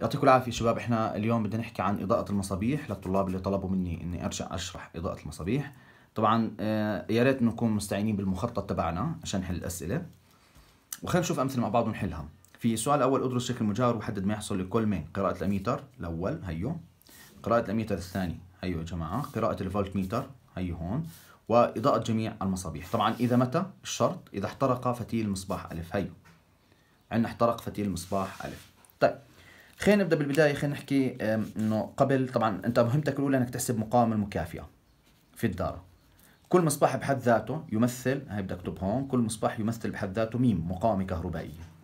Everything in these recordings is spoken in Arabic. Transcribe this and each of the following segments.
يعطيكم العافية شباب احنا اليوم بدنا نحكي عن إضاءة المصابيح للطلاب اللي طلبوا مني اني ارجع اشرح إضاءة المصابيح طبعا آه، يا ريت نكون مستعينين بالمخطط تبعنا عشان نحل الأسئلة وخلينا نشوف أمثلة مع بعض ونحلها في سؤال أول أدرس شكل مجاور وحدد ما يحصل لكل مين قراءة الأميتر الأول هيو قراءة الأميتر الثاني هيو يا جماعة قراءة الفولت ميتر هيو هون وإضاءة جميع المصابيح طبعا إذا متى الشرط إذا احترق فتيل المصباح ألف هيو عندنا احترق فتيل مصباح ألف طيب خلينا نبدا بالبدايه خلينا نحكي انه قبل طبعا انت مهمتك الاولى انك تحسب مقاومه المكافئه في الدار كل مصباح بحد ذاته يمثل هي بدي اكتب هون كل مصباح يمثل بحد ذاته ميم مقاومه كهربائيه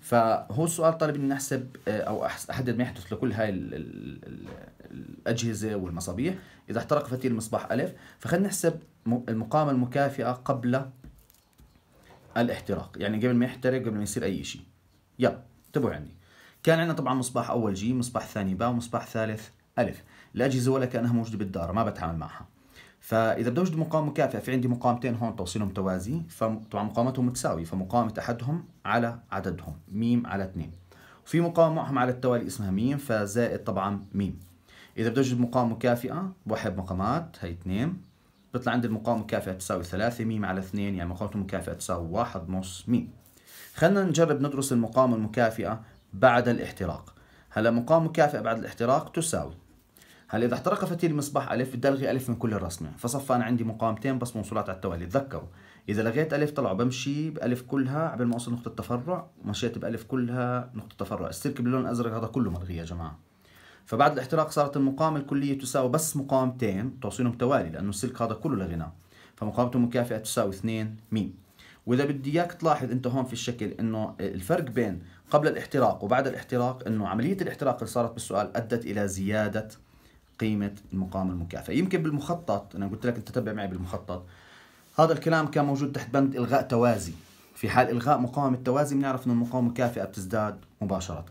فهو السؤال طالب اني احسب آه، او احدد ما يحدث لكل هاي ال ال ال الاجهزه والمصابيح اذا احترق فتيل مصباح الف فخلينا نحسب المقاومه المكافئه قبل الاحتراق يعني قبل ما يحترق قبل ما يصير اي شيء يلا انتبهوا عندي كان عندنا طبعا مصباح اول جي مصباح ثاني باء ومصباح ثالث الف الاجهزه ولا كانها موجوده بالدار ما بتعامل معها فاذا بدي اوجد مقام مكافئ في عندي مقامتين هون توصيلهم توازي فطبعا مقاماتهم متساويه فمقامه احدهم على عددهم ميم على اثنين وفي مقام معهم على التوالي اسمها ميم فزائد طبعا ميم اذا بدي اوجد مقام مكافئه بوحد مقامات هي اثنين بيطلع عندي المقام الكافئه تساوي ثلاثة ميم على اثنين يعني مقامة المكافئه تساوي واحد نص ميم خلينا نجرب ندرس المقام المكافئة بعد الاحتراق هلا مقام مكافئ بعد الاحتراق تساوي هلا اذا احترق فتيل مصباح الف بدي الغي الف من كل الرسمه فصفى انا عندي مقامتين بس موصولات على التوالي تذكروا اذا لغيت الف طلعوا بمشي بالف كلها قبل ما اوصل نقطه تفرع مشيت بالف كلها نقطه تفرع السلك باللون الازرق هذا كله ملغي يا جماعه فبعد الاحتراق صارت المقام الكليه تساوي بس مقامتين توصيلهم توالي لانه السلك هذا كله لغيناه فمقامته مكافئه تساوي 2 ميم واذا بدي اياك تلاحظ انت هون في الشكل انه الفرق بين قبل الاحتراق وبعد الاحتراق انه عمليه الاحتراق اللي صارت بالسؤال ادت الى زياده قيمه المقام المكافئ يمكن بالمخطط انا قلت لك انت تتبع معي بالمخطط هذا الكلام كان موجود تحت بند الغاء توازي في حال الغاء مقاومه التوازي بنعرف انه المقاومه المكافئه بتزداد مباشره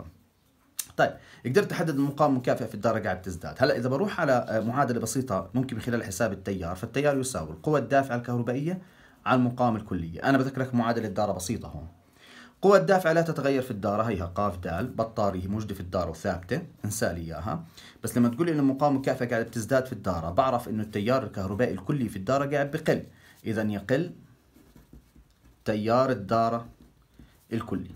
طيب قدرت احدد المقاومه المكافئه في الدرجه قاعد بتزداد هلا اذا بروح على معادله بسيطه ممكن من خلال حساب التيار فالتيار يساوي القوه الدافعه الكهربائيه على المقاومه الكليه انا بذكرك معادله داره بسيطه هون قوى الدافع لا تتغير في الدارة هيها قاف دال بطارية موجودة في الدارة وثابتة انسى لي إياها بس لما تقول إن المقاومة الكافية قاعدة بتزداد في الدارة بعرف إنه التيار الكهربائي الكلي في الدارة قاعد بقل إذا يقل تيار الدارة الكلي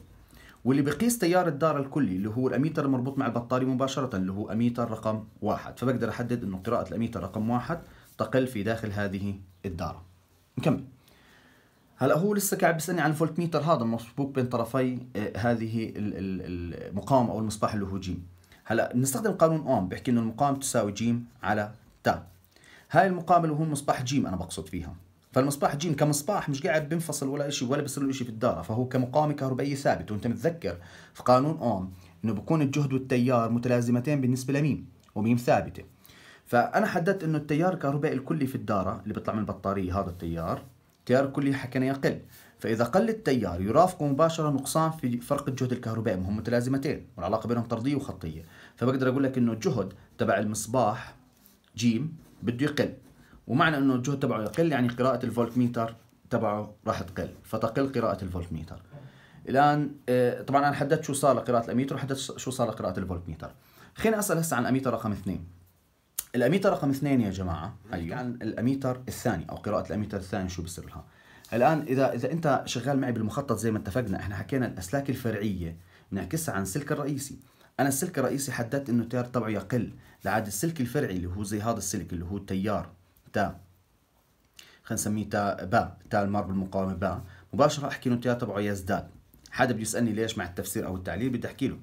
واللي بقيس تيار الدارة الكلي اللي هو الأميتر المربوط مع البطارية مباشرة اللي هو أميتر رقم واحد فبقدر أحدد إنه قراءة الأميتر رقم واحد تقل في داخل هذه الدارة نكمل هلا هو لسه قاعد بيسالني عن الفولت ميتر هذا المسبوك بين طرفي آه، هذه المقاومة او المصباح اللي هو جيم هلا بنستخدم قانون اوم بيحكي انه المقاومة تساوي جيم على تا هاي المقاومه اللي هو مصباح جيم انا بقصد فيها فالمصباح جيم كمصباح مش قاعد بينفصل ولا شيء ولا بيصير له شيء في الداره فهو كمقاومه كهربائيه ثابت وانت متذكر في قانون اوم انه بكون الجهد والتيار متلازمتين بالنسبه لميم وميم ثابته فانا حددت انه التيار الكهربائي الكلي في الداره اللي بيطلع من البطاريه هذا التيار التيار الكلي حكينا يقل فإذا قل التيار يرافقه مباشرة نقصان في فرق الجهد الكهربائي هم متلازمتين والعلاقة بينهم طردية وخطية فبقدر أقول لك إنه الجهد تبع المصباح جيم بده يقل ومعنى إنه الجهد تبعه يقل يعني قراءة الفولت ميتر تبعه راح تقل فتقل قراءة الفولت ميتر الآن آه، طبعا أنا حددت شو صار لقراءة الأميتر وحددت شو صار لقراءة الفولت ميتر خليني أسأل هسه عن الأميتر رقم اثنين الاميتر رقم اثنين يا جماعه أيوه. عن الاميتر الثاني او قراءه الاميتر الثاني شو بصير لها الان اذا اذا انت شغال معي بالمخطط زي ما اتفقنا احنا حكينا الاسلاك الفرعيه بنعكسها عن السلك الرئيسي انا السلك الرئيسي حددت انه التيار تبعه يقل لعاد السلك الفرعي اللي هو زي هذا السلك اللي هو التيار تا خلينا نسميه تا با تا المار بالمقاومه با مباشره احكي انه التيار تبعه يزداد حدا بده يسالني ليش مع التفسير او التعليل بدي احكي له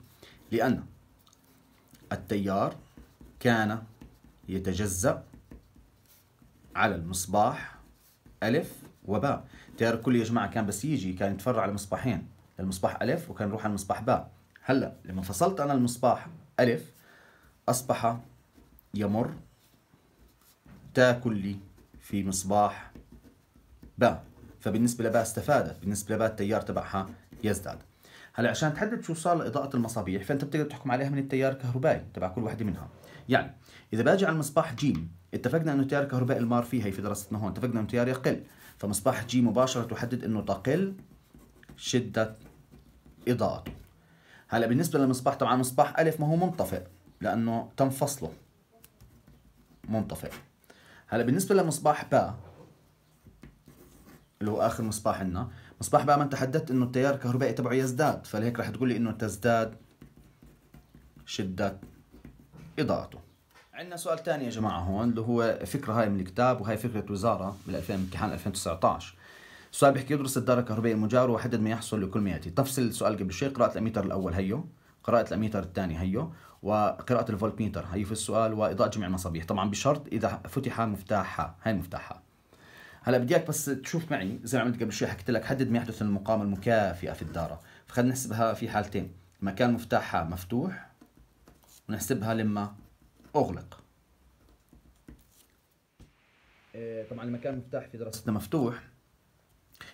لان التيار كان يتجزأ على المصباح ألف وباء تيار الكلي يا جماعة كان بس يجي كان يتفرع على مصباحين المصباح ألف وكان يروح على المصباح باء هلا لما فصلت أنا المصباح ألف أصبح يمر تا كلي في مصباح باء فبالنسبة لباء استفادت بالنسبة لباء التيار تبعها يزداد هلا عشان تحدد شو صار لاضاءه المصابيح فانت بتقدر تحكم عليها من التيار الكهربائي تبع كل وحده منها يعني اذا باجي على المصباح جيم اتفقنا انه التيار الكهربائي المار فيه هي في دراستنا هون اتفقنا انه التيار يقل فمصباح جي مباشره تحدد انه تقل شده اضاءته هلا بالنسبه للمصباح طبعا مصباح الف ما هو منطفئ لانه تم فصله منطفئ هلا بالنسبه لمصباح باء اللي هو اخر مصباح عندنا مصباح بقى ما انت حددت انه التيار الكهربائي تبعه يزداد فلهيك رح تقول لي انه تزداد شده اضاءته عندنا سؤال ثاني يا جماعه هون اللي هو فكره هاي من الكتاب وهي فكره وزاره بال 2000 امتحان 2019 السؤال بيحكي يدرس الدارة الكهربائية المجاورة وحدد ما يحصل لكل ما يأتي تفصل السؤال قبل شوي قراءة الأميتر الأول هيو قراءة الأميتر الثاني هيو وقراءة الفولتميتر هيو في السؤال وإضاءة جميع المصابيح طبعا بشرط إذا فتح مفتاحها هاي مفتاحها هلا بدي اياك بس تشوف معي زي ما عملت قبل شوي حكيت لك حدد ما يحدث من المقاومه المكافئه في الداره فخلينا نحسبها في حالتين مكان مفتاحها مفتوح ونحسبها لما اغلق آه، طبعا المكان المفتاح في دراستنا مفتوح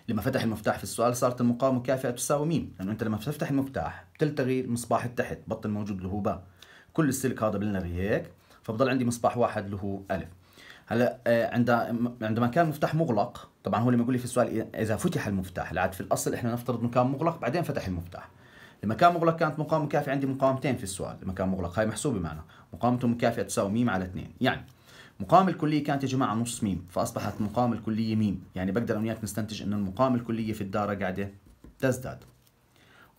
لما فتح المفتاح في السؤال صارت المقاومه المكافئه تساوي مين؟ لانه انت لما تفتح المفتاح بتلتغي المصباح التحت بطل موجود اللي هو باء كل السلك هذا بنلغي هيك فبضل عندي مصباح واحد اللي هو الف هلا آه، عند عندما كان المفتاح مغلق طبعا هو لما يقول لي في السؤال اذا فتح المفتاح العاد في الاصل احنا نفترض انه كان مغلق بعدين فتح المفتاح لما كان مغلق كانت مقاومه مكافئة عندي مقاومتين في السؤال لما كان مغلق هاي محسوبه معنا مقاومته مكافئة تساوي ميم على 2 يعني مقاومة الكلية كانت يا جماعة نص ميم فأصبحت مقاومة الكلية ميم يعني بقدر أنا نستنتج أن المقاومة الكلية في الدارة قاعدة تزداد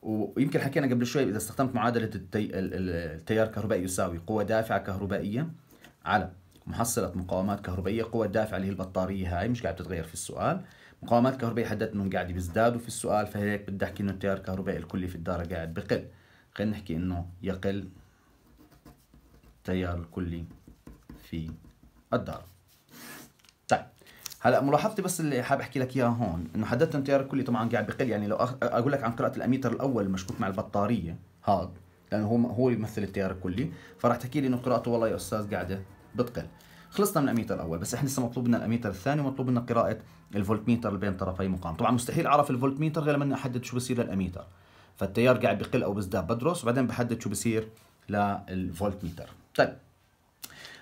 ويمكن حكينا قبل شوي إذا استخدمت معادلة التيار الكهربائي يساوي قوة دافعة كهربائية على محصلة مقاومات كهربائية قوة الدافع اللي هي البطارية هاي مش قاعدة تتغير في السؤال مقاومات كهربائية حددت انهم قاعد بيزدادوا في السؤال فهيك بدي احكي انه التيار الكهربائي الكلي في الدارة قاعد بقل خلينا نحكي انه يقل التيار الكلي في الدارة طيب هلا ملاحظتي بس اللي حاب احكي لك اياها هون انه حددت التيار الكلي طبعا قاعد بقل يعني لو اقول لك عن قراءه الاميتر الاول المشبوك مع البطاريه هذا لانه هو هو يمثل التيار الكلي فراح تحكي لي انه قراءته والله يا استاذ قاعده بتقل خلصنا من الاميتر الاول بس احنا لسه مطلوب لنا الاميتر الثاني ومطلوب لنا قراءه الفولتميتر اللي بين طرفي مقام طبعا مستحيل اعرف الفولتميتر غير لما احدد شو بصير للاميتر فالتيار قاعد بقل او بزداد بدرس وبعدين بحدد شو بصير للفولتميتر طيب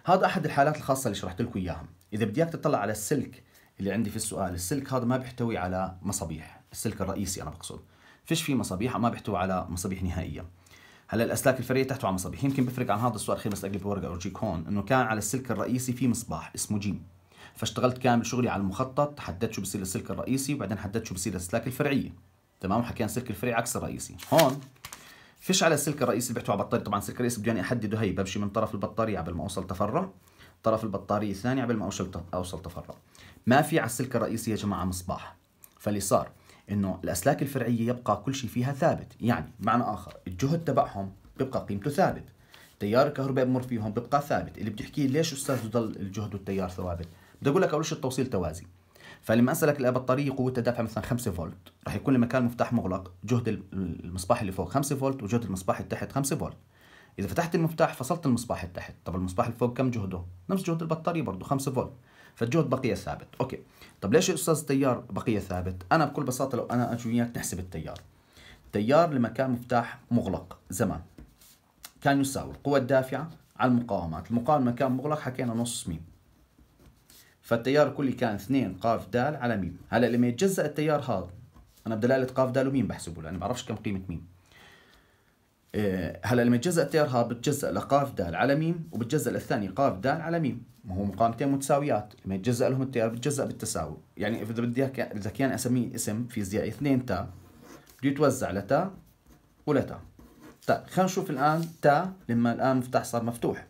هذا احد الحالات الخاصه اللي شرحت لكم اياها اذا بدي اياك تطلع على السلك اللي عندي في السؤال السلك هذا ما بيحتوي على مصابيح السلك الرئيسي انا بقصد فيش فيه مصابيح ما بيحتوي على مصابيح نهائيه هلا الاسلاك الفريه تحته على مصابيح يمكن بفرق عن هذا السؤال خير بس اقلب الورقه اورجيك هون انه كان على السلك الرئيسي في مصباح اسمه جيم فاشتغلت كامل شغلي على المخطط حددت شو بصير السلك الرئيسي وبعدين حددت شو بصير الاسلاك الفرعيه تمام حكينا السلك الفرعي عكس الرئيسي هون فيش على السلك الرئيسي اللي بيحتوي على بطاريه طبعا السلك الرئيسي بدي يعني احدده هي بمشي من طرف البطاريه قبل ما اوصل تفرع طرف البطاريه الثاني قبل ما اوصل اوصل تفرع ما في على السلك الرئيسي يا جماعه مصباح فاللي صار انه الاسلاك الفرعيه يبقى كل شيء فيها ثابت يعني بمعنى اخر الجهد تبعهم بيبقى قيمته ثابت تيار الكهرباء بمر فيهم بيبقى ثابت اللي بتحكي لي ليش استاذ بضل الجهد والتيار ثوابت بدي اقول لك اول شيء التوصيل توازي فلما اسالك البطاريه قوه الدافع مثلا 5 فولت راح يكون المكان مفتاح مغلق جهد المصباح اللي فوق 5 فولت وجهد المصباح اللي تحت 5 فولت اذا فتحت المفتاح فصلت المصباح اللي تحت طب المصباح اللي فوق كم جهده نفس جهد البطاريه برضه 5 فولت فالجهد بقية ثابت أوكي طب ليش يا أستاذ التيار بقية ثابت أنا بكل بساطة لو أنا أجي وياك نحسب التيار تيار لمكان مفتاح مغلق زمان كان يساوي القوة الدافعة على المقاومات المقاومة كان مغلق حكينا نص ميم فالتيار الكلي كان 2 قاف دال على ميم هلا لما يتجزأ التيار هذا انا بدلاله قاف دال وميم بحسبه لاني ما بعرفش كم قيمه ميم إيه، هلا لما يتجزأ هذا بتجزأ لقاف دال على ميم وبتجزأ للثاني قاف دال على ميم ما هو مقامتين متساويات لما يتجزأ لهم التيار بتجزأ بالتساوي يعني إذا بدي اذا كان أسميه اسم فيزيائي اثنين تا بده يتوزع لتا ولتا طيب خلينا نشوف الآن تا لما الآن مفتاح صار مفتوح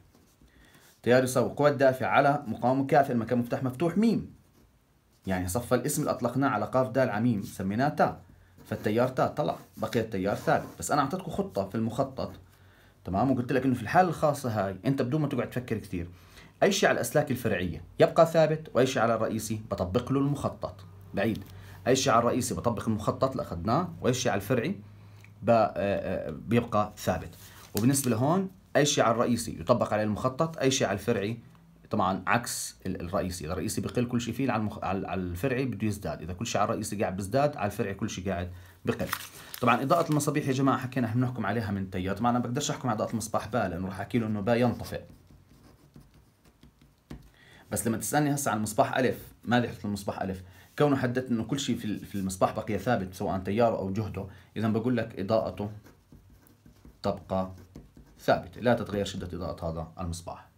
تيار يساوي قوة دافع على مقاومة كافية لما كان مفتاح مفتوح ميم يعني صفى الاسم اللي أطلقناه على قاف دال على ميم سميناه تا فالتيار طلع بقي التيار ثابت بس انا اعطيتكم خطه في المخطط تمام وقلت لك انه في الحاله الخاصه هاي انت بدون ما تقعد تفكر كثير اي شيء على الاسلاك الفرعيه يبقى ثابت واي شيء على الرئيسي بطبق له المخطط بعيد اي شيء على الرئيسي بطبق المخطط اللي اخذناه واي شيء على الفرعي آه، آه، بيبقى ثابت وبالنسبه لهون اي شيء على الرئيسي يطبق عليه المخطط اي شيء على الفرعي طبعا عكس الرئيسي اذا الرئيسي بقل كل شيء فيه على, المخ... على الفرعي بده يزداد اذا كل شيء على الرئيسي قاعد بيزداد على الفرعي كل شيء قاعد بقل طبعا اضاءه المصابيح يا جماعه حكينا احنا بنحكم عليها من تيار طبعا انا بقدرش احكم على اضاءه المصباح باء لانه راح احكي له انه باء ينطفئ بس لما تسالني هسه عن المصباح الف ماذا يحدث للمصباح الف كونه حددت انه كل شيء في المصباح بقي ثابت سواء تياره او جهده اذا بقول لك اضاءته تبقى ثابته لا تتغير شده اضاءه هذا المصباح